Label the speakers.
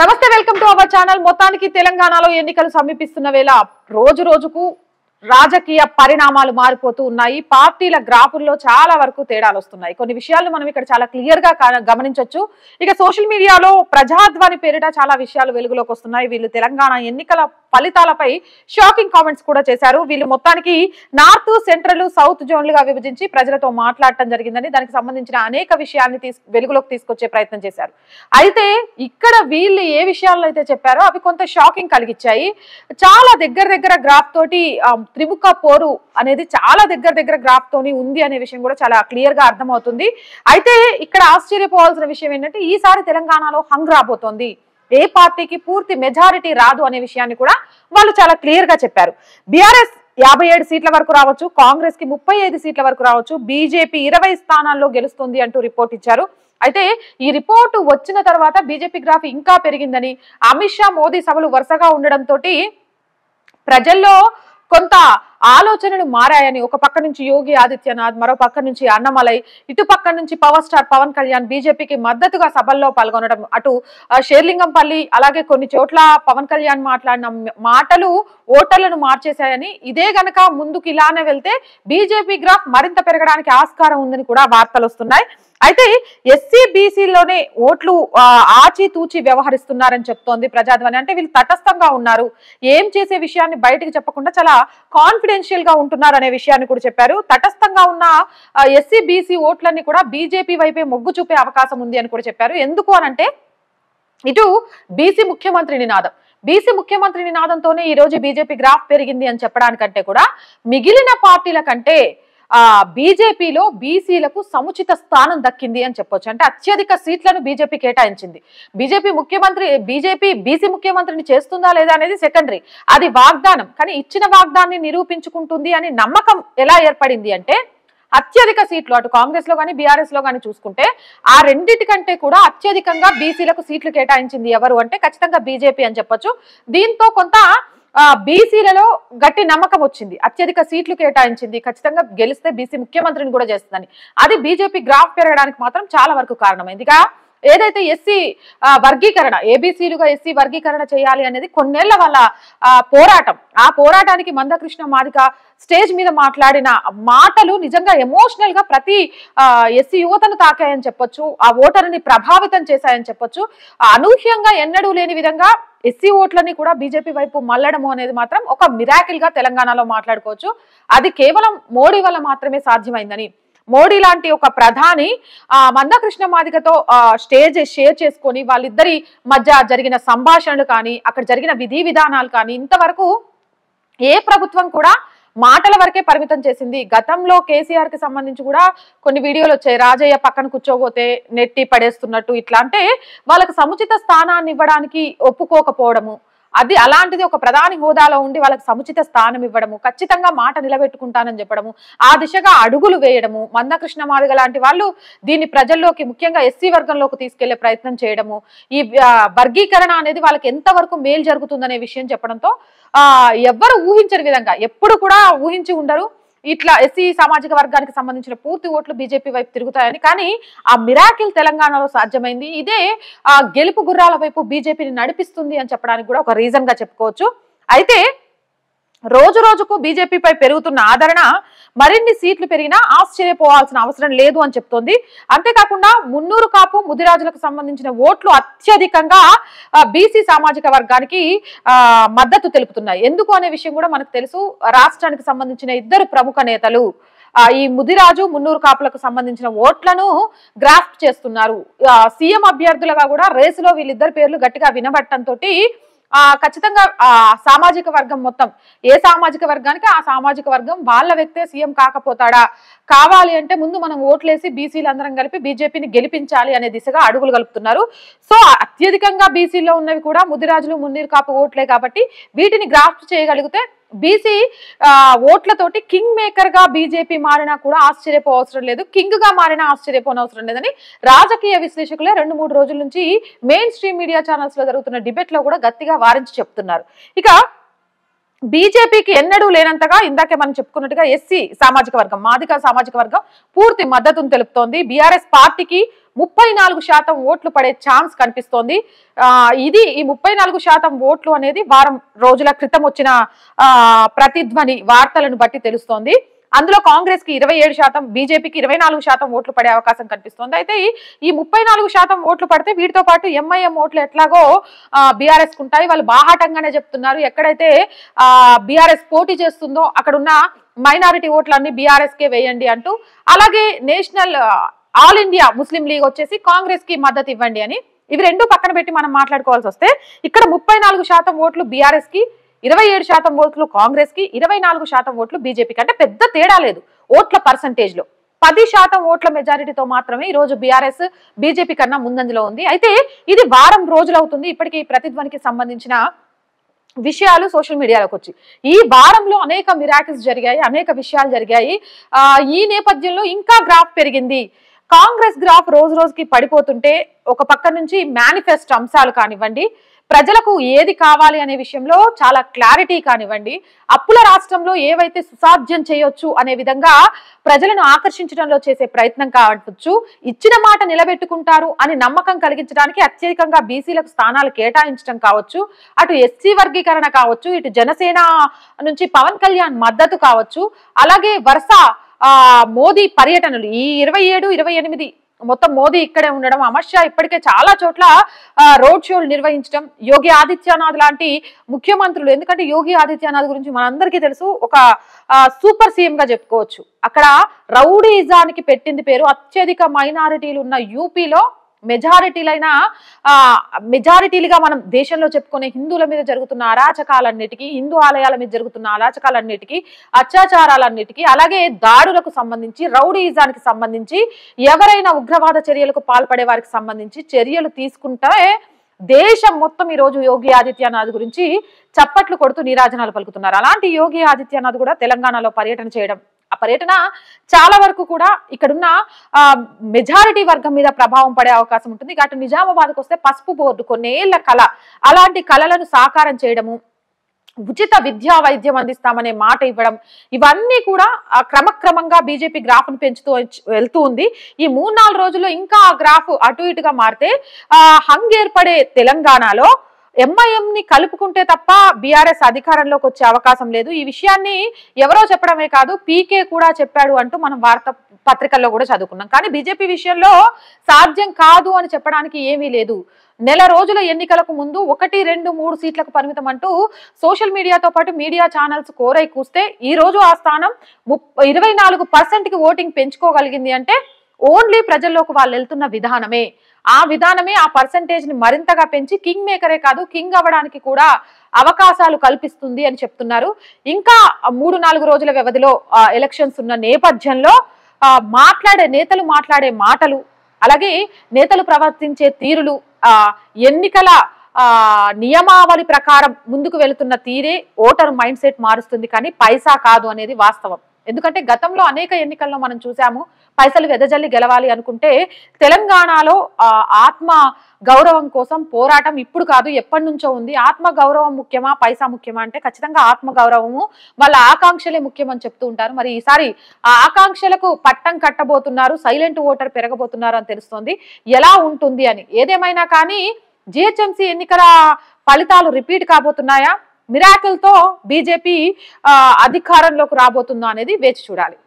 Speaker 1: నమస్తే welcome to our channel మొత్తానికి తెలంగాణలో ఎన్నికలు సమీపిస్తున్న వేళ రోజు రోజుకు రాజకీయ పరిణామాలు మారిపోతూ ఉన్నాయి పార్టీల గ్రాఫుల్లో చాలా వరకు తేడాలు వస్తున్నాయి కొన్ని విషయాలు మనం ఇక్కడ చాలా క్లియర్ గా గమనించవచ్చు ఇక సోషల్ మీడియాలో ప్రజాధ్వాని పేరిట చాలా విషయాలు వెలుగులోకి వస్తున్నాయి వీళ్ళు తెలంగాణ ఎన్నికల ఫలితాలపై షాకింగ్ కామెంట్స్ కూడా చేశారు వీళ్ళు మొత్తానికి నార్త్ సెంట్రల్ సౌత్ జోన్లుగా విభజించి ప్రజలతో మాట్లాడటం జరిగిందని దానికి సంబంధించిన అనేక విషయాన్ని వెలుగులోకి తీసుకొచ్చే ప్రయత్నం చేశారు అయితే ఇక్కడ వీళ్ళు ఏ విషయాలను అయితే చెప్పారో అవి కొంత షాకింగ్ కలిగించాయి చాలా దగ్గర దగ్గర గ్రాఫ్ తోటి త్రిముఖ పోరు అనేది చాలా దగ్గర దగ్గర గ్రాఫ్ తోని ఉంది అనే విషయం కూడా చాలా క్లియర్ గా అర్థమవుతుంది అయితే ఇక్కడ ఆశ్చర్యపోవాల్సిన విషయం ఏంటంటే ఈసారి తెలంగాణలో హంగ్ రాబోతోంది ఏ పార్టీకి పూర్తి మెజారిటీ రాదు అనే విషయాన్ని కూడా వాళ్ళు చాలా క్లియర్ గా చెప్పారు బీఆర్ఎస్ యాభై ఏడు సీట్ల వరకు రావచ్చు కాంగ్రెస్ కి ముప్పై ఐదు సీట్ల వరకు రావచ్చు బీజేపీ ఇరవై స్థానాల్లో గెలుస్తుంది అంటూ రిపోర్ట్ ఇచ్చారు అయితే ఈ రిపోర్టు వచ్చిన తర్వాత బీజేపీ గ్రాఫ్ ఇంకా పెరిగిందని అమిత్ షా మోదీ సభలు వరుసగా ఉండడంతో ప్రజల్లో కొంత ఆలోచనలు మారాయని ఒక పక్క నుంచి యోగి ఆదిత్యనాథ్ మరో పక్క నుంచి అన్నమలై ఇటు పక్క నుంచి పవర్ స్టార్ పవన్ కళ్యాణ్ బీజేపీకి మద్దతుగా సభల్లో పాల్గొనడం అటు షేర్లింగంపల్లి అలాగే కొన్ని చోట్ల పవన్ కళ్యాణ్ మాట్లాడిన మాటలు ఓటర్లను మార్చేశాయని ఇదే గనక ముందుకు ఇలానే వెళ్తే బీజేపీ గ్రాఫ్ మరింత పెరగడానికి ఆస్కారం ఉందని కూడా వార్తలు వస్తున్నాయి అయితే ఎస్సీ బీసీలోనే ఓట్లు ఆచితూచి వ్యవహరిస్తున్నారని చెప్తోంది ప్రజాధ్వని అంటే వీళ్ళు తటస్థంగా ఉన్నారు ఏం చేసే విషయాన్ని బయటకు చెప్పకుండా చాలా కాన్ఫిడెన్స్ ఇన్ఫ్లుయెన్షియల్ గా ఉంటున్నారు అనే విషయాన్ని కూడా చెప్పారు తటస్థంగా ఉన్న ఎస్సీ బీసీ ఓట్లన్నీ కూడా బీజేపీ వైపే మొగ్గు చూపే అవకాశం ఉంది అని కూడా చెప్పారు ఎందుకు అనంటే ఇటు బీసీ ముఖ్యమంత్రి నినాదం బీసీ ముఖ్యమంత్రి నినాదంతోనే ఈ రోజు బీజేపీ గ్రాఫ్ పెరిగింది అని చెప్పడానికంటే కూడా మిగిలిన పార్టీల కంటే ఆ బీజేపీలో బీసీలకు సముచిత స్థానం దక్కింది అని చెప్పొచ్చు అంటే అత్యధిక సీట్లను బీజేపీ కేటాయించింది బీజేపీ ముఖ్యమంత్రి బీజేపీ బీసీ ముఖ్యమంత్రిని చేస్తుందా లేదా అనేది సెకండరీ అది వాగ్దానం కానీ ఇచ్చిన వాగ్దాన్ని నిరూపించుకుంటుంది అని నమ్మకం ఎలా ఏర్పడింది అంటే అత్యధిక సీట్లు అటు కాంగ్రెస్ లో కానీ బీఆర్ఎస్ లో కానీ చూసుకుంటే ఆ రెండింటికంటే కూడా అత్యధికంగా బీసీలకు సీట్లు కేటాయించింది ఎవరు అంటే ఖచ్చితంగా బీజేపీ అని చెప్పొచ్చు దీంతో కొంత బీసీలలో గట్టి నమ్మకం వచ్చింది అత్యధిక సీట్లు కేటాయించింది ఖచ్చితంగా గెలిస్తే బీసీ ముఖ్యమంత్రిని కూడా చేస్తుందని అది బీజేపీ గ్రాఫ్ పెరగడానికి మాత్రం చాలా వరకు కారణమైందిగా ఏదైతే ఎస్సీ వర్గీకరణ ఏబీసీలుగా ఎస్సీ వర్గీకరణ చేయాలి అనేది కొన్నేళ్ల వాళ్ళ పోరాటం ఆ పోరాటానికి మందకృష్ణ మాదిక స్టేజ్ మీద మాట్లాడిన మాటలు నిజంగా ఎమోషనల్ గా ప్రతి ఎస్సీ యువతను తాకాయని చెప్పొచ్చు ఆ ఓటర్ని ప్రభావితం చేశాయని చెప్పొచ్చు అనూహ్యంగా ఎన్నడూ లేని విధంగా ఎస్సీ ఓట్లని కూడా బీజేపీ వైపు మల్లడము అనేది మాత్రం ఒక మిరాకిల్ గా తెలంగాణలో మాట్లాడుకోవచ్చు అది కేవలం మోడీ వల్ల మాత్రమే సాధ్యమైందని మోడీ లాంటి ఒక ప్రధాని మందకృష్ణ మాదికతో స్టేజ్ షేర్ చేసుకొని వాళ్ళిద్దరి మధ్య జరిగిన సంభాషణలు కానీ అక్కడ జరిగిన విధి విధానాలు కానీ ఇంతవరకు ఏ ప్రభుత్వం కూడా మాటల వరకే పరిమితం చేసింది గతంలో కేసీఆర్ కి సంబంధించి కూడా కొన్ని వీడియోలు వచ్చాయి రాజయ్య పక్కన కూర్చోబోతే నెట్టి పడేస్తున్నట్టు ఇట్లా అంటే వాళ్ళకు సముచిత స్థానాన్ని ఇవ్వడానికి ఒప్పుకోకపోవడము అది అలాంటిది ఒక ప్రధాని హోదాలో ఉండి వాళ్ళకి సముచిత స్థానం ఇవ్వడము ఖచ్చితంగా మాట నిలబెట్టుకుంటానని చెప్పడము ఆ దిశగా అడుగులు వేయడము మందకృష్ణ మాదిగ లాంటి వాళ్ళు దీన్ని ప్రజల్లోకి ముఖ్యంగా ఎస్సీ వర్గంలోకి తీసుకెళ్లే ప్రయత్నం చేయడము ఈ వర్గీకరణ అనేది వాళ్ళకి ఎంతవరకు మేలు జరుగుతుందనే విషయం చెప్పడంతో ఎవ్వరు ఊహించని విధంగా ఎప్పుడు కూడా ఊహించి ఉండరు ఇట్లా ఎస్సీ సామాజిక వర్గానికి సంబంధించిన పూర్తి ఓట్లు బీజేపీ వైపు తిరుగుతాయని కానీ ఆ మిరాకిల్ తెలంగాణలో సాధ్యమైంది ఇదే ఆ గెలుపు గుర్రాల వైపు బీజేపీని నడిపిస్తుంది అని చెప్పడానికి కూడా ఒక రీజన్ గా చెప్పుకోవచ్చు అయితే రోజు రోజుకు బీజేపీపై పెరుగుతున్న ఆదరణ మరిన్ని సీట్లు పెరిగినా ఆశ్చర్యపోవాల్సిన అవసరం లేదు అని చెప్తోంది అంతేకాకుండా మున్నూరు కాపు ముదిరాజులకు సంబంధించిన ఓట్లు అత్యధికంగా బీసీ సామాజిక వర్గానికి మద్దతు తెలుపుతున్నాయి ఎందుకు అనే విషయం కూడా మనకు తెలుసు రాష్ట్రానికి సంబంధించిన ఇద్దరు ప్రముఖ నేతలు ఈ ముదిరాజు మున్నూరు కాపులకు సంబంధించిన ఓట్లను గ్రాఫ్ట్ చేస్తున్నారు సీఎం అభ్యర్థులుగా కూడా రేసులో వీళ్ళిద్దరు పేర్లు గట్టిగా వినబట్టంతో ఖచ్చితంగా ఆ సామాజిక వర్గం మొత్తం ఏ సామాజిక వర్గానికి ఆ సామాజిక వర్గం వాళ్ళ వ్యక్తే సీఎం కాకపోతాడా కావాలి అంటే ముందు మనం ఓట్లేసి బీసీలు అందరం కలిపి బీజేపీని గెలిపించాలి అనే దిశగా అడుగులు కలుపుతున్నారు సో అత్యధికంగా బీసీలో ఉన్నవి కూడా ముదిరాజులు మున్నీరు కాపు ఓట్లే కాబట్టి వీటిని గ్రాఫ్ట్ చేయగలిగితే బీసీ ఓట్లతోటి కింగ్ మేకర్ గా బీజేపీ మారినా కూడా ఆశ్చర్యపో అవసరం లేదు కింగ్ గా మారినా ఆశ్చర్యపోని అవసరం లేదని రాజకీయ విశ్లేషకులే రెండు మూడు రోజుల నుంచి మెయిన్ స్ట్రీమ్ మీడియా ఛానల్స్ లో జరుగుతున్న డిబేట్ లో కూడా గట్టిగా వారించి చెప్తున్నారు ఇక బీజేపీకి ఎన్నడూ లేనంతగా ఇందాకే మనం చెప్పుకున్నట్టుగా ఎస్సీ సామాజిక వర్గం మాదిక సామాజిక వర్గం పూర్తి మద్దతును తెలుపుతోంది బీఆర్ఎస్ పార్టీకి ముప్పై నాలుగు శాతం ఓట్లు పడే ఛాన్స్ కనిపిస్తోంది ఇది ఈ ముప్పై నాలుగు శాతం ఓట్లు అనేది వారం రోజుల క్రితం వచ్చిన ప్రతిధ్వని వార్తలను బట్టి తెలుస్తోంది అందులో కాంగ్రెస్ కి ఇరవై ఏడు శాతం బీజేపీకి ఇరవై నాలుగు శాతం ఓట్లు పడే అవకాశం కనిపిస్తోంది అయితే ఈ ముప్పై నాలుగు శాతం ఓట్లు పడితే వీటితో పాటు ఎంఐఎం ఓట్లు ఎట్లాగో బీఆర్ఎస్ ఉంటాయి వాళ్ళు బాహాటంగానే చెప్తున్నారు ఎక్కడైతే బీఆర్ఎస్ పోటీ చేస్తుందో అక్కడున్న మైనారిటీ ఓట్లన్నీ బీఆర్ఎస్కే వేయండి అంటూ అలాగే national all India Muslim league వచ్చేసి కాంగ్రెస్ కి మద్దతు ఇవ్వండి అని ఇవి రెండు పక్కన పెట్టి మనం మాట్లాడుకోవాల్సి వస్తే ఇక్కడ ముప్పై శాతం ఓట్లు బీఆర్ఎస్ కి ఇరవై ఏడు శాతం ఓట్లు కాంగ్రెస్ కి ఇరవై నాలుగు శాతం ఓట్లు బీజేపీకి అంటే పెద్ద తేడా లేదు ఓట్ల పర్సంటేజ్ లో పది శాతం ఓట్ల మెజారిటీతో మాత్రమే ఈ రోజు బీఆర్ఎస్ బీజేపీ కన్నా ముందంజలో ఉంది అయితే ఇది వారం రోజులు అవుతుంది ఇప్పటికీ ప్రతిధ్వనికి సంబంధించిన విషయాలు సోషల్ మీడియాలోకి వచ్చి ఈ వారంలో అనేక మిరాకిల్స్ జరిగాయి అనేక విషయాలు జరిగాయి ఈ నేపథ్యంలో ఇంకా గ్రాఫ్ పెరిగింది కాంగ్రెస్ గ్రాఫ్ రోజు రోజుకి పడిపోతుంటే ఒక పక్క నుంచి మేనిఫెస్ట్ అంశాలు కానివ్వండి ప్రజలకు ఏది కావాలి అనే విషయంలో చాలా క్లారిటీ కానివ్వండి అప్పుల రాష్ట్రంలో ఏవైతే సుసాధ్యం చేయొచ్చు అనే విధంగా ప్రజలను ఆకర్షించడంలో చేసే ప్రయత్నం కావచ్చు ఇచ్చిన మాట నిలబెట్టుకుంటారు అని నమ్మకం కలిగించడానికి అత్యధికంగా బీసీలకు స్థానాలు కేటాయించడం కావచ్చు అటు ఎస్సీ వర్గీకరణ కావచ్చు ఇటు జనసేన నుంచి పవన్ కళ్యాణ్ మద్దతు కావచ్చు అలాగే వరుస మోదీ పర్యటనలు ఈ ఇరవై ఏడు ఇరవై ఎనిమిది మొత్తం మోదీ ఇక్కడే ఉండడం అమిత్ షా ఇప్పటికే చాలా చోట్ల రోడ్ షోలు నిర్వహించడం యోగి ఆదిత్యనాథ్ లాంటి ముఖ్యమంత్రులు ఎందుకంటే యోగి ఆదిత్యనాథ్ గురించి మనందరికీ తెలుసు ఒక సూపర్ సీఎం గా చెప్పుకోవచ్చు అక్కడ రౌడీజానికి పెట్టింది పేరు అత్యధిక మైనారిటీలు ఉన్న యూపీలో మెజారిటీలైన మెజారిటీలుగా మనం దేశంలో చెప్పుకునే హిందువుల మీద జరుగుతున్న అరాచకాలన్నిటికీ హిందూ ఆలయాల మీద జరుగుతున్న అరాచకాలన్నిటికీ అత్యాచారాలన్నిటికీ అలాగే దాడులకు సంబంధించి రౌడీయిజానికి సంబంధించి ఎవరైనా ఉగ్రవాద చర్యలకు పాల్పడే వారికి సంబంధించి చర్యలు తీసుకుంటే దేశం మొత్తం ఈ రోజు యోగి ఆదిత్యనాథ్ గురించి చప్పట్లు కొడుతూ నీరాజనాలు పలుకుతున్నారు అలాంటి యోగి ఆదిత్యనాథ్ కూడా తెలంగాణలో పర్యటన చేయడం ఆ పర్యటన చాలా వరకు కూడా ఇక్కడున్న మెజారిటీ వర్గం మీద ప్రభావం పడే అవకాశం ఉంటుంది అటు నిజామాబాద్కి వస్తే పసుపు బోర్డు కొన్నేళ్ల కళ అలాంటి కళలను సాకారం చేయడము ఉచిత విద్యా వైద్యం అందిస్తామనే మాట ఇవ్వడం ఇవన్నీ కూడా క్రమక్రమంగా బీజేపీ గ్రాఫ్ను పెంచుతూ వెళ్తూ ఉంది ఈ మూడు నాలుగు రోజుల్లో ఇంకా ఆ గ్రాఫ్ అటు ఇటుగా మారితే హంగ్ ఏర్పడే తెలంగాణలో ఎంఐఎం ని కలుపుకుంటే తప్ప బీఆర్ఎస్ అధికారంలోకి వచ్చే అవకాశం లేదు ఈ విషయాన్ని ఎవరో చెప్పడమే కాదు పీకే కూడా చెప్పాడు అంటూ మనం వార్త పత్రికల్లో కూడా చదువుకున్నాం కానీ బీజేపీ విషయంలో సాధ్యం కాదు అని చెప్పడానికి ఏమీ లేదు నెల రోజుల ఎన్నికలకు ముందు ఒకటి రెండు మూడు సీట్లకు పరిమితం అంటూ సోషల్ మీడియాతో పాటు మీడియా ఛానల్స్ కోరై కూస్తే ఈ రోజు ఆ స్థానం ఇరవై నాలుగు పర్సెంట్కి ఓటింగ్ పెంచుకోగలిగింది అంటే ఓన్లీ ప్రజల్లోకి వాళ్ళు వెళ్తున్న విధానమే ఆ విధానమే ఆ పర్సంటేజ్ ని మరింతగా పెంచి కింగ్ మేకరే కాదు కింగ్ అవ్వడానికి కూడా అవకాశాలు కల్పిస్తుంది అని చెప్తున్నారు ఇంకా మూడు నాలుగు రోజుల వ్యవధిలో ఎలక్షన్స్ ఉన్న నేపథ్యంలో మాట్లాడే నేతలు మాట్లాడే మాటలు అలాగే నేతలు ప్రవర్తించే తీరులు ఎన్నికల నియమావళి ప్రకారం ముందుకు వెళుతున్న తీరే ఓటర్ మైండ్ సెట్ మారుస్తుంది కానీ పైసా కాదు అనేది వాస్తవం ఎందుకంటే గతంలో అనేక ఎన్నికల్లో మనం చూసాము పైసలు వెదజల్లి గెలవాలి అనుకుంటే తెలంగాణలో ఆత్మ గౌరవం కోసం పోరాటం ఇప్పుడు కాదు ఎప్పటి నుంచో ఉంది ఆత్మ గౌరవం ముఖ్యమా పైసా ముఖ్యమా అంటే ఖచ్చితంగా ఆత్మ గౌరవము వాళ్ళ ఆకాంక్షలే ముఖ్యమని చెప్తూ ఉంటారు మరి ఈసారి ఆ ఆకాంక్షలకు పట్టం కట్టబోతున్నారు సైలెంట్ ఓటర్ పెరగబోతున్నారు అని తెలుస్తోంది ఎలా ఉంటుంది అని ఏదేమైనా కానీ జిహెచ్ఎంసీ ఎన్నికల ఫలితాలు రిపీట్ కాబోతున్నాయా మిరాకిల్తో బీజేపీ అధికారంలోకి రాబోతుందో అనేది వేచి చూడాలి